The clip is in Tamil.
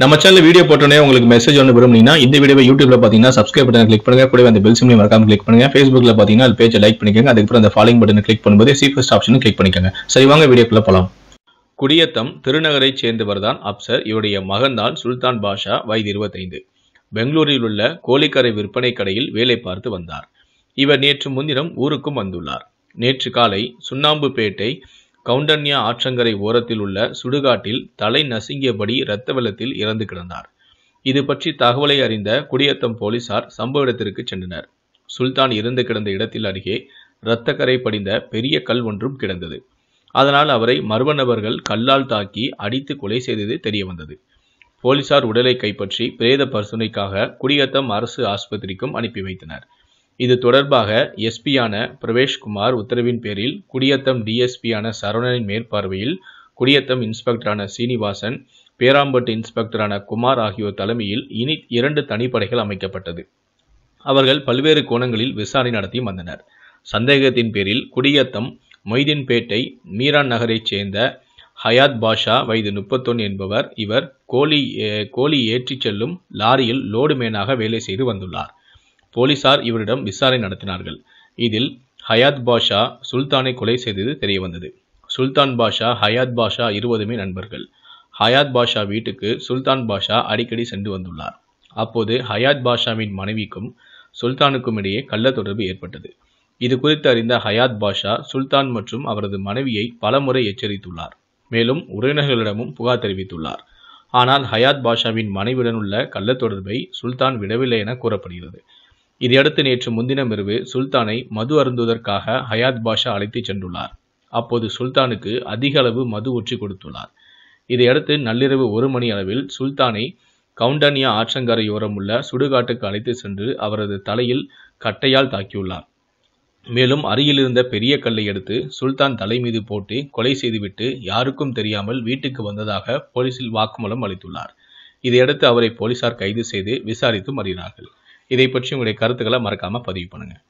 நம்ம சேனல் வீடியோ போட்டோன்னே உங்களுக்கு மெசேஜ் ஒன்று விரும்புனீங்கன்னா இந்த வீடியோ யூடியூப்ல பார்த்தீங்கன்னா சப்ஸ்கிரைப் பட்டன் கிளிக் பண்ணுங்க கூட அந்த பெல் சிம்லையும் மறக்காம கிளிக் பண்ணுங்க ஃபேஸ்புக்ல பார்த்தீங்கன்னா அது பேஜை லைக் பண்ணிக்கோங்க அதுக்கப்புறம் அந்த ஃபாலோயிங் பட்டன் கிளிக் பண்ணும்போது ஃபஸ்ட் ஆப்ஷன் கிளிக் பண்ணிக்கோங்க சரி வாங்க வீடியோக்குள்ள போகலாம் குடியத்தம் சேர்ந்தவர் சேர்ந்தவர்தான் அப்சர் இவருடைய மகன்தான் சுல்தான் பாஷா வயது இருபத்தைந்து பெங்களூரில் உள்ள கோழிக்கரை விற்பனை கடையில் வேலை பார்த்து வந்தார் இவர் நேற்று முன்தினம் ஊருக்கும் வந்துள்ளார் நேற்று காலை சுண்ணாம்புப்பேட்டை கவுண்டன்யா ஆற்றங்கரை ஓரத்தில் உள்ள சுடுகாட்டில் தலை நசுங்கியபடி இரத்த வெள்ளத்தில் இறந்து கிடந்தார் இது பற்றி தகவலை அறிந்த குடியத்தம் போலீசார் சம்பவ இடத்திற்கு சென்றனர் சுல்தான் இறந்து கிடந்த இடத்தில் அருகே இரத்தக்கரை படிந்த பெரிய கல் ஒன்றும் கிடந்தது அதனால் அவரை மர்ம நபர்கள் கல்லால் தாக்கி அடித்து கொலை செய்தது தெரிய வந்தது போலீசார் உடலை கைப்பற்றி பிரேத பரிசோதனைக்காக குடியத்தம் அரசு ஆஸ்பத்திரிக்கும் அனுப்பி வைத்தனர் இது தொடர்பாக எஸ்பியான பிரவேஷ்குமார் உத்தரவின் பேரில் குடியத்தம் டிஎஸ்பியான சரவணனின் மேற்பார்வையில் குடியத்தம் இன்ஸ்பெக்டரான சீனிவாசன் பேராம்பட்டு இன்ஸ்பெக்டரான குமார் ஆகியோர் தலைமையில் இனி இரண்டு தனிப்படைகள் அமைக்கப்பட்டது அவர்கள் பல்வேறு கோணங்களில் விசாரணை நடத்தி வந்தனர் சந்தேகத்தின் பேரில் குடியத்தம் மொய்தீன்பேட்டை மீரான் நகரைச் சேர்ந்த ஹயாத் பாஷா வயது முப்பத்தொன்று என்பவர் இவர் கோழி கோழி ஏற்றிச் செல்லும் லாரியில் லோடுமேனாக வேலை செய்து வந்துள்ளார் போலீசார் இவரிடம் விசாரணை நடத்தினார்கள் இதில் ஹயாத் பாஷா சுல்தானை கொலை செய்தது தெரியவந்தது சுல்தான் பாஷா ஹயாத் பாஷா இருவதுமே நண்பர்கள் ஹயாத் பாஷா வீட்டுக்கு சுல்தான் பாஷா அடிக்கடி சென்று வந்துள்ளார் அப்போது ஹயாத் பாஷாவின் மனைவிக்கும் சுல்தானுக்கும் இடையே கள்ள தொடர்பு ஏற்பட்டது இது குறித்து அறிந்த ஹயாத் பாஷா சுல்தான் மற்றும் அவரது மனைவியை பலமுறை எச்சரித்துள்ளார் மேலும் உறவினர்களிடமும் புகார் தெரிவித்துள்ளார் ஆனால் ஹயாத் பாஷாவின் மனைவியுடன் உள்ள கள்ள தொடர்பை சுல்தான் விடவில்லை என கூறப்படுகிறது இதையடுத்து நேற்று முன்தினம் இரவு சுல்தானை மது அருந்துவதற்காக ஹயாத் பாஷா அழைத்துச் சென்றுள்ளார் அப்போது சுல்தானுக்கு அதிக அளவு மது ஒற்றி கொடுத்துள்ளார் இதையடுத்து நள்ளிரவு ஒரு மணி அளவில் சுல்தானை கவுண்டனியா ஆற்றங்கரையோரம் உள்ள சுடுகாட்டுக்கு அழைத்து சென்று அவரது தலையில் கட்டையால் தாக்கியுள்ளார் மேலும் அருகில் இருந்த பெரிய கல்லை எடுத்து சுல்தான் தலை மீது போட்டு கொலை செய்துவிட்டு யாருக்கும் தெரியாமல் வீட்டுக்கு வந்ததாக போலீசில் வாக்குமூலம் அளித்துள்ளார் இதையடுத்து அவரை போலீசார் கைது செய்து விசாரித்து வருகிறார்கள் இதை பற்றி உங்களுடைய கருத்துக்களை மறக்காமல் பதிவு பண்ணுங்கள்